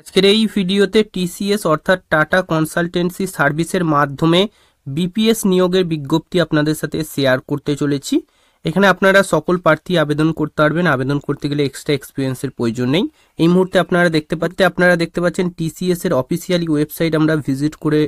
আজকের এই ভিডিওতে টিসিএস অর্থাৎ টাটা কনসালটেন্সি সার্ভিসের মাধ্যমে বিপিএস নিয়োগের বিজ্ঞপ্তি আপনাদের সাথে শেয়ার করতে চলেছি এখানে আপনারা সকল প্রার্থী আবেদন করতে পারবেন আবেদন করতে গেলে এক্সট্রা এক্সপিরিয়েন্সের প্রয়োজন নেই এই মুহূর্তে আপনারা দেখতে পাচ্ছেন আপনারা দেখতে পাচ্ছেন টিসিএস এর অফিসিয়ালি ওয়েবসাইট আমরা ভিজিট করে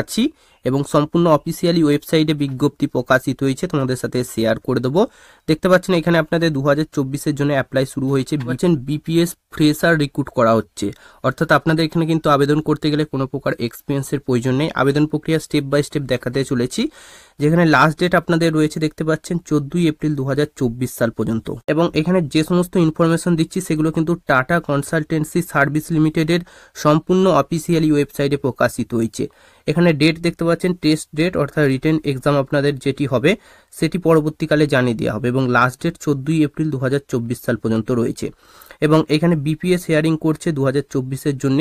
আছি এবং সম্পূর্ণ অফিসিয়ালি ওয়েবসাইটে বিজ্ঞপ্তি প্রকাশিত হয়েছে তোমাদের সাথে শেয়ার করে দেবো দেখতে পাচ্ছেন এখানে আপনাদের দু হাজার চব্বিশের জন্য অ্যাপ্লাই শুরু হয়েছে বলছেন বিপিএস ফ্রেশার রিক্রুট করা হচ্ছে অর্থাৎ আপনাদের এখানে কিন্তু আবেদন করতে গেলে কোনো প্রকার এক্সপিরিয়েন্সের প্রয়োজন নেই আবেদন প্রক্রিয়া স্টেপ বাই স্টেপ দেখাতে চলেছি যেখানে লাস্ট ডেট আপনাদের রয়েছে দেখতে পাচ্ছেন চোদ্দই এপ্রিল দু সাল পর্যন্ত এবং এখানে যে সমস্ত ইনফরমেশন দিচ্ছি সেগুলো কিন্তু টাটা কনসালটেন্সি সার্ভিস লিমিটেডের সম্পূর্ণ অফিসিয়ালি ওয়েবসাইটে প্রকাশিত হয়েছে এখানে ডেট দেখতে পাচ্ছেন টেস্ট ডেট অর্থাৎ রিটেন এক্সাম আপনাদের যেটি হবে সেটি পরবর্তীকালে জানিয়ে দেওয়া হবে এবং লাস্ট ডেট চোদ্দই এপ্রিল দু সাল পর্যন্ত রয়েছে এবং এখানে বিপিএস হেয়ারিং করছে দু হাজার জন্য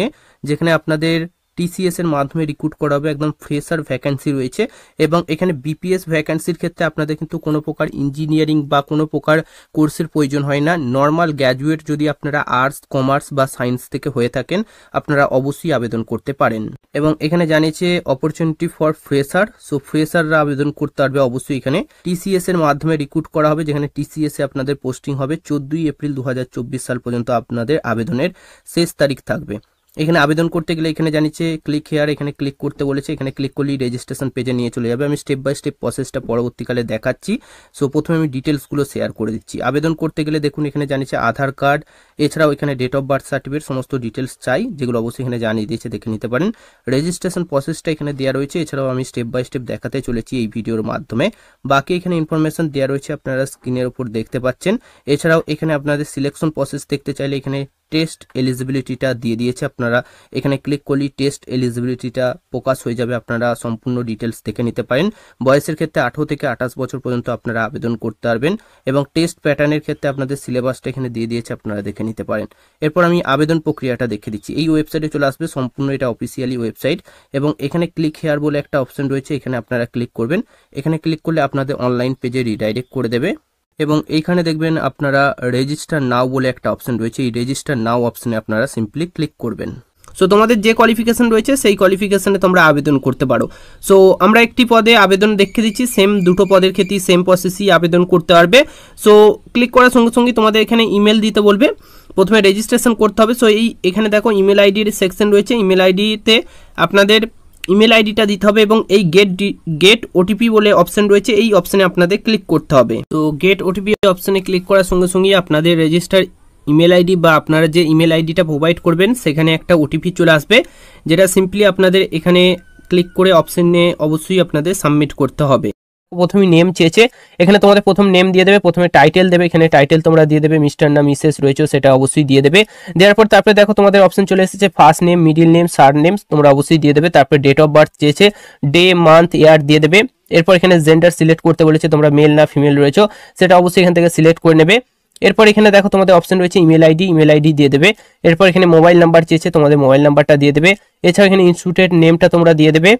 যেখানে আপনাদের টিসিএস এর মাধ্যমে রিক্রুট করা হবে একদম ফ্রেশার ভ্যাকান্সি রয়েছে এবং এখানে বিপিএস ভ্যাকান্সির ক্ষেত্রে আপনাদের কিন্তু কোনো প্রকার ইঞ্জিনিয়ারিং বা কোনো প্রকার কোর্সের প্রয়োজন হয় না নর্মাল গ্র্যাজুয়েট যদি আপনারা আর্টস কমার্স বা সায়েন্স থেকে হয়ে থাকেন আপনারা অবশ্যই আবেদন করতে পারেন এবং এখানে জানিয়েছে অপরচুনিটি ফর ফ্রেশার সো ফ্রেশাররা আবেদন করতে পারবে অবশ্যই এখানে টিসিএস এর মাধ্যমে রিক্রুট করা হবে যেখানে টিসিএস এ আপনাদের পোস্টিং হবে চোদ্দই এপ্রিল দু সাল পর্যন্ত আপনাদের আবেদনের শেষ তারিখ থাকবে এখানে আবেদন করতে গেলে এখানে জানিয়েছে ক্লিক হেয়ার এখানে ক্লিক করতে বলেছে এখানে ক্লিক করলেই রেজিস্ট্রেশন পেজে নিয়ে চলে যাবে আমি স্টেপ বাই স্টেপ প্রসেসটা পরবর্তীকালে দেখাচ্ছি সো প্রথমে আমি ডিটেলসগুলো শেয়ার করে দিচ্ছি আবেদন করতে গেলে দেখুন এখানে জানিয়েছে আধার কার্ড এছাড়াও এখানে ডেট অফ বার্থ সার্টিফিকেট সমস্ত ডিটেলস চাই যেগুলো অবশ্যই এখানে জানিয়ে দিয়েছে দেখে নিতে পারেন রেজিস্ট্রেশন প্রসেসটা এখানে দেওয়া রয়েছে এছাড়াও আমি স্টেপ বাই স্টেপ দেখাতে চলেছি এই ভিডিওর মাধ্যমে বাকি এখানে ইনফরমেশন দেওয়া রয়েছে আপনারা স্ক্রিনের উপর দেখতে পাচ্ছেন এছাড়াও এখানে আপনাদের সিলেকশন প্রসেস দেখতে চাইলে এখানে টেস্ট এলিজিবিলিটিটা দিয়ে দিয়েছে আপনারা এখানে ক্লিক করলেই টেস্ট এলিজিবিলিটিটা প্রকাশ হয়ে যাবে আপনারা সম্পূর্ণ ডিটেলস দেখে নিতে পারেন বয়সের ক্ষেত্রে আঠেরো থেকে আঠাশ বছর পর্যন্ত আপনারা আবেদন করতে পারবেন এবং টেস্ট প্যাটার্নের ক্ষেত্রে আপনাদের সিলেবাসটা এখানে দিয়ে দিয়েছে আপনারা দেখে নিতে পারেন এরপর আমি আবেদন প্রক্রিয়াটা দেখে দিচ্ছি এই ওয়েবসাইটে চলে আসবে সম্পূর্ণ এটা অফিসিয়ালি ওয়েবসাইট এবং এখানে ক্লিক হেয়ার বলে একটা অপশন রয়েছে এখানে আপনারা ক্লিক করবেন এখানে ক্লিক করলে আপনাদের অনলাইন পেজে রিডাইরেক্ট করে দেবে এবং এইখানে দেখবেন আপনারা রেজিস্টার নাও বলে একটা অপশন রয়েছে এই রেজিস্টার নাও অপশনে আপনারা সিম্পলি ক্লিক করবেন সো তোমাদের যে কোয়ালিফিকেশান রয়েছে সেই কোয়ালিফিকেশানে তোমরা আবেদন করতে পারো সো আমরা একটি পদে আবেদন দেখে দিচ্ছি সেম দুটো পদের ক্ষেত্রে সেম প্রসেসই আবেদন করতে পারবে সো ক্লিক করার সঙ্গে সঙ্গে তোমাদের এখানে ইমেল দিতে বলবে প্রথমে রেজিস্ট্রেশন করতে হবে সো এই এখানে দেখো ইমেল আইডির সেকশন রয়েছে ইমেল আইডিতে আপনাদের ইমেল আইডিটা দিতে হবে এবং এই গেট গেট ওটিপি বলে অপশন রয়েছে এই অপশনে আপনাদের ক্লিক করতে হবে তো গেট ওটিপি অপশনে ক্লিক করার সঙ্গে সঙ্গে আপনাদের রেজিস্টার ইমেল আইডি বা আপনারা যে ইমেল আইডিটা প্রোভাইড করবেন সেখানে একটা ওটিপি চলে আসবে যেটা সিম্পলি আপনাদের এখানে ক্লিক করে অপশানে অবশ্যই আপনাদের সাবমিট করতে হবে প্রথমে নেম চেয়েছে এখানে তোমাদের প্রথম নেম দিয়ে দেবে প্রথমে টাইটেল দেবে এখানে টাইটেল তোমরা দিয়ে দেবে মিস্টার না মিসেস রয়েছে সেটা অবশ্যই দিয়ে দেবে দেওয়ার পর তারপরে দেখো তোমাদের অপশন চলে এসেছে first name middle name surname তোমরা অবশ্যই দিয়ে দেবে তারপরে ডেট অফ বার্থ চেয়েছে ডে মান্থ ইয়ার দিয়ে দেবে এরপর এখানে জেন্ডার সিলেক্ট করতে বলেছে তোমরা মেল না ফিমেল রয়েছে সেটা অবশ্যই এখান থেকে সিলেক্ট করে নেবে এরপর এখানে দেখো তোমাদের অপশন রয়েছে ইমেল আইডি ইমেল আইডি দিয়ে দেবে এরপর এখানে মোবাইল নাম্বার চেয়েছে তোমাদের মোবাইল নাম্বারটা দিয়ে দেবে এছাড়া এখানে ইনস্টিটিউটের নেমটা তোমরা দিয়ে দেবে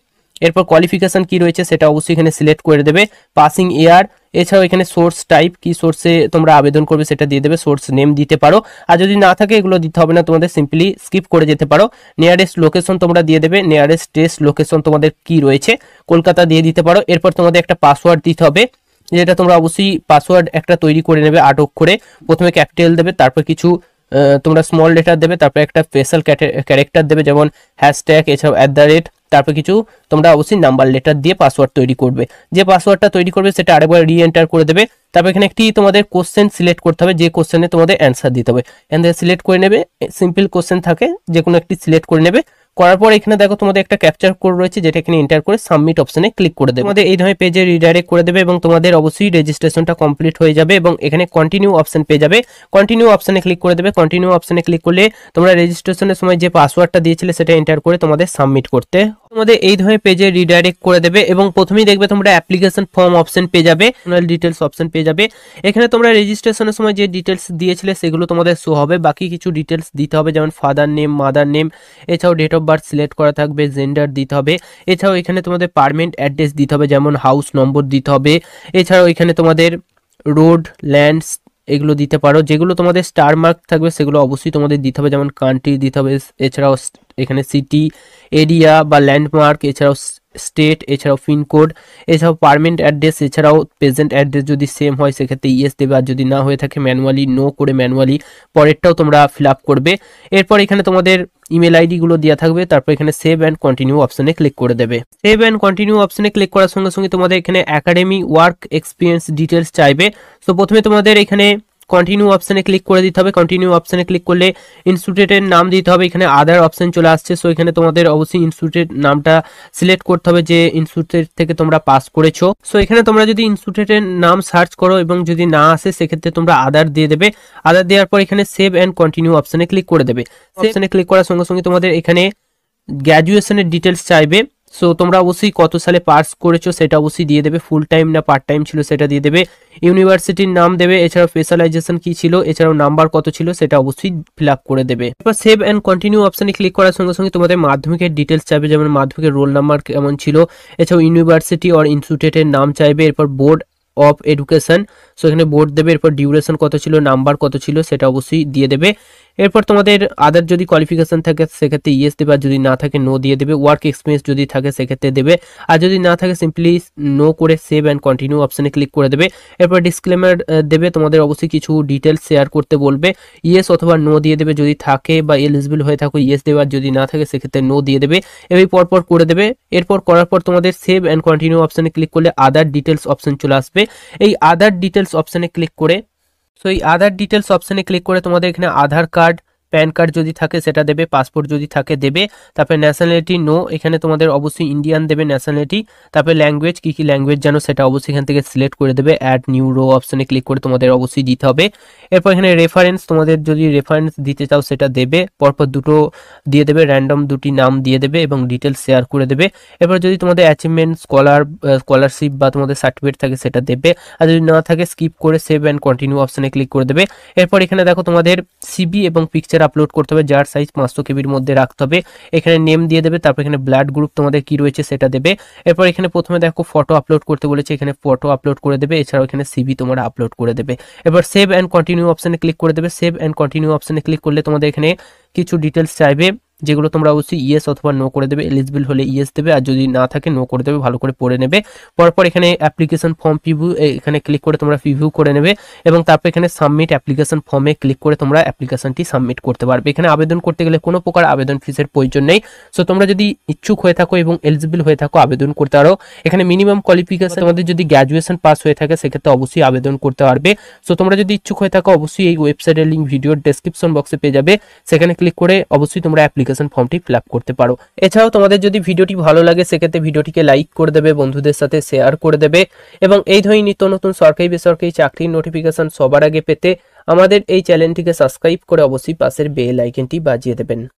এরপর কোয়ালিফিকেশান কি রয়েছে সেটা অবশ্যই এখানে সিলেক্ট করে দেবে পাসিং ইয়ার এছাড়াও এখানে সোর্স টাইপ কি সোর্সে তোমরা আবেদন করবে সেটা দিয়ে দেবে সোর্স নেম দিতে পারো আর যদি না থাকে এগুলো দিতে হবে না তোমাদের সিম্পলি স্কিপ করে যেতে পারো নিয়ারেস্ট লোকেশন তোমরা দিয়ে দেবে নিয়ারেস্ট টেস্ট লোকেশন তোমাদের কি রয়েছে কলকাতা দিয়ে দিতে পারো এরপর তোমাদের একটা পাসওয়ার্ড দিতে হবে যেটা তোমরা অবশ্যই পাসওয়ার্ড একটা তৈরি করে নেবে আট অক্ষরে প্রথমে ক্যাপিটাল দেবে তারপর কিছু তোমরা স্মল লেটার দেবে তারপর একটা স্পেশাল ক্যারেক্টার দেবে যেমন হ্যাশট্যাগ এছাড়াও অ্যাট দ্য রেট তারপর কিছু তোমরা অবশ্যই নাম্বার লেটার দিয়ে পাসওয়ার্ড তৈরি করবে যে পাসওয়ার্ডটা তৈরি করবে সেটা আরেকবার রি এন্টার করে দেবে তারপর এখানে একটি তোমাদের কোশ্চেন সিলেক্ট করতে হবে যে কোশ্চেনে তোমাদের অ্যান্সার দিতে হবে অ্যান্সার সিলেক্ট করে নেবে সিম্পল কোশ্চেন থাকে যে কোনো একটি সিলেক্ট করে নেবে করার পর এখানে দেখো তোমাদের একটা ক্যাপচার কোড রয়েছে যেটা এখানে এন্টার করে সাবমিট অপশনে ক্লিক করে দেবে তোমাদের এই ধরনের পেজে রিডাইরেক্ট করে দেবে এবং তোমাদের অবশ্যই রেজিস্ট্রেশনটা কমপ্লিট হয়ে যাবে এবং এখানে কন্টিনিউ অপশন পেয়ে যাবে কন্টিনিউ অপশনে ক্লিক করে দেবে কন্টিনিউ অপশনে ক্লিক করলে তোমরা রেজিস্ট্রেশনের সময় যে পাসওয়ার্ডটা দিয়েছিলে সেটা এন্টার করে তোমাদের সাবমিট করতে তোমাদের এই ধরনের পেজে রিডাইরেক্ট করে দেবে এবং প্রথমেই দেখবে তোমরা অ্যাপ্লিকেশন ফর্ম অপশন পেয়ে যাবে পার্সোনাল ডিটেলস অপশন পেয়ে যাবে এখানে তোমরা রেজিস্ট্রেশনের সময় যে ডিটেলস দিয়েছিলে সেগুলো তোমাদের শো হবে বাকি কিছু ডিটেলস দিতে হবে যেমন ফাদার নেম মাদার নেম এছাড়াও ডেট অফ বার্থ সিলেক্ট করা থাকবে জেন্ডার দিতে হবে এছাড়াও এখানে তোমাদের পারমেন্ট অ্যাড্রেস দিতে হবে যেমন হাউস নম্বর দিতে হবে এছাড়াও এখানে তোমাদের রোড ল্যান্ডস এগুলো দিতে পারো যেগুলো তোমাদের স্টার মার্ক থাকবে সেগুলো অবশ্যই তোমাদের দিতে হবে যেমন কান্ট্রি দিতে হবে এছাড়াও এখানে সিটি এরিয়া বা ল্যান্ডমার্ক এছাড়াও স্টেট এছাড়াও পিনকোড এছাড়াও পারমানেন্ট অ্যাড্রেস এছাড়াও প্রেজেন্ট অ্যাড্রেস যদি সেম হয় সেক্ষেত্রে ইয়েস দেবে আর যদি না হয়ে থাকে ম্যানুয়ালি নো করে ম্যানুয়ালি পরেরটাও তোমরা ফিল করবে এরপর এখানে তোমাদের ইমেল আইডিগুলো দেওয়া থাকবে তারপর এখানে সেভ অ্যান্ড কন্টিনিউ অপশানে ক্লিক করে দেবে সেভ অ্যান্ড কন্টিনিউ অপশানে ক্লিক করার সঙ্গে সঙ্গে তোমাদের এখানে একাডেমি ওয়ার্ক এক্সপিরিয়েন্স ডিটেলস চাইবে সো প্রথমে তোমাদের এখানে কন্টিনিউ অপশানে ক্লিক করে দিতে হবে কন্টিনিউ অপশানে ক্লিক করলে ইনস্টিটিউটের নাম দিতে হবে এখানে আদার অপশান চলে আসছে সো এখানে তোমাদের অবশ্যই ইনস্টিটিউটের নামটা সিলেক্ট করতে হবে যে ইনস্টিটিউট থেকে তোমরা পাস করেছো সো এখানে তোমরা যদি ইনস্টিটিউটের নাম সার্চ করো এবং যদি না আসে সেক্ষেত্রে তোমরা আদার দিয়ে দেবে আদার দেওয়ার পর এখানে সেভ অ্যান্ড কন্টিনিউ অপশানে ক্লিক করে দেবে অপশানে ক্লিক করার সঙ্গে সঙ্গে তোমাদের এখানে গ্র্যাজুয়েশনের ডিটেলস চাইবে সো তোমরা অবশ্যই কত সালে পাস করেছো সেটা অবশ্যই দিয়ে দেবে ফুল টাইম না পার্ট টাইম ছিল সেটা দিয়ে দেবে ইউনিভার্সিটির নাম দেবে এছাড়াও স্পেশালাইজেশন কি ছিল এছাড়াও নাম্বার কত ছিল সেটা অবশ্যই ফিল করে দেবে এরপর সেভ অ্যান্ড কন্টিনিউ অপশানে ক্লিক করার সঙ্গে সঙ্গে তোমাদের মাধ্যমিকের ডিটেলস চাইবে যেমন মাধ্যমিকের রোল নাম্বার কেমন ছিল এছাড়াও ইউনিভার্সিটি অর ইনস্টিটিউটের নাম চাইবে এরপর বোর্ড অফ এডুকেশন সো এখানে বোর্ড দেবে এরপর ডিউরেশন কত ছিল নাম্বার কত ছিল সেটা অবশ্যই দিয়ে দেবে এরপর তোমাদের আদার যদি কোয়ালিফিকেশান থাকে সেক্ষেত্রে ইয়েস দেবে আর যদি না থাকে নো দিয়ে দেবে ওয়ার্ক এক্সপিরিয়েন্স যদি থাকে সেক্ষেত্রে দেবে আর যদি না থাকে সিম্পলি নো করে সেভ অ্যান্ড কন্টিনিউ অপশানে ক্লিক করে দেবে এরপর ডিসক্লেমার দেবে তোমাদের অবশ্যই কিছু ডিটেলস শেয়ার করতে বলবে ইয়েস অথবা নো দিয়ে দেবে যদি থাকে বা এলিজিবল হয়ে থাকো ইয়েস দেবে আর যদি না থাকে সেক্ষেত্রে নো দিয়ে দেবে এভাবে পরপর করে দেবে এরপর করার পর তোমাদের সেভ অ্যান্ড কন্টিনিউ অপশানে ক্লিক করলে আদার ডিটেলস অপশান চলে আসবে এই আদার ডিটেলস অপশানে ক্লিক করে সো এই আধার ডিটেলস অপশানে ক্লিক করে তোমাদের এখানে আধার কার্ড প্যান কার্ড যদি থাকে সেটা দেবে পাসপোর্ট যদি থাকে দেবে তারপরে ন্যাশনালিটি নো এখানে তোমাদের অবশ্যই ইন্ডিয়ান দেবে ন্যাশনালিটি তারপরে ল্যাঙ্গুয়েজ কী কী ল্যাঙ্গুয়েজ জানো সেটা অবশ্যই এখান থেকে সিলেক্ট করে দেবে অ্যাড নিউ রো অপশানে ক্লিক করে তোমাদের অবশ্যই দিতে হবে এরপর এখানে রেফারেন্স তোমাদের যদি রেফারেন্স দিতে চাও সেটা দেবে পরপর দুটো দিয়ে দেবে র্যান্ডম দুটি নাম দিয়ে দেবে এবং ডিটেলস শেয়ার করে দেবে এরপর যদি তোমাদের অ্যাচিভমেন্ট স্কলার স্কলারশিপ বা তোমাদের সার্টিফিকেট থাকে সেটা দেবে আর যদি না থাকে স্কিপ করে সেভ অ্যান্ড কন্টিনিউ অপশানে ক্লিক করে দেবে এরপর এখানে দেখো তোমাদের সিবি এবং পিকচার পিকচার আপলোড করতে হবে যার সাইজ পাঁচশো কেবির মধ্যে রাখতে হবে এখানে নেম দিয়ে দেবে তারপর এখানে ব্লাড গ্রুপ তোমাদের কি রয়েছে সেটা দেবে এরপর এখানে প্রথমে দেখো ফটো আপলোড করতে বলেছে এখানে ফটো আপলোড করে দেবে এছাড়াও এখানে সিভি তোমরা আপলোড করে দেবে এবার সেভ অ্যান্ড কন্টিনিউ অপশানে ক্লিক করে দেবে সেভ অ্যান্ড কন্টিনিউ অপশানে ক্লিক করলে তোমাদের এখানে কিছু ডিটেলস চাইবে যেগুলো তোমরা অবশ্যই ইয়েস অথবা নো করে দেবে এলিজিবল হলে ইয়েস দেবে আর যদি না থাকে নো করে দেবে ভালো করে পড়ে নেবে পরপর এখানে অ্যাপ্লিকেশন ফর্ম পিভিউ এখানে ক্লিক করে তোমরা পিভিউ করে নেবে এবং তারপর এখানে সাবমিট অ্যাপ্লিকেশন ফর্মে ক্লিক করে তোমরা অ্যাপ্লিকেশনটি সাবমিট করতে পারবে এখানে আবেদন করতে গেলে কোনো প্রকার আবেদন ফিসের প্রয়োজন নেই সো তোমরা যদি ইচ্ছুক হয়ে থাকো এবং এলিজিবল হয়ে থাকো আবেদন করতে পারো এখানে মিনিমাম কোয়ালিফিকেশন তোমাদের যদি গ্র্যাজুয়েশন পাস হয়ে থাকে সেক্ষেত্রে অবশ্যই আবেদন করতে পারবে সো তোমরা যদি ইচ্ছুক হয়ে থাকো অবশ্যই এই ওয়েবসাইটের লিঙ্ক ভিডিওর ডেসক্রিপশন বক্সে পেয়ে যাবে সেখানে ক্লিক করে অবশ্যই তোমরা অ্যাপ্লিকে অ্যাপ্লিকেশন ফর্মটি ফিল করতে পারো এছাড়াও তোমাদের যদি ভিডিওটি ভালো লাগে সেক্ষেত্রে ভিডিওটিকে লাইক করে দেবে বন্ধুদের সাথে শেয়ার করে দেবে এবং এই ধরনের নিত্য নতুন সরকারি বেসরকারি চাকরির নোটিফিকেশন সবার আগে পেতে আমাদের এই চ্যানেলটিকে সাবস্ক্রাইব করে অবশ্যই পাশের বেল আইকনটি বাজিয়ে দেবেন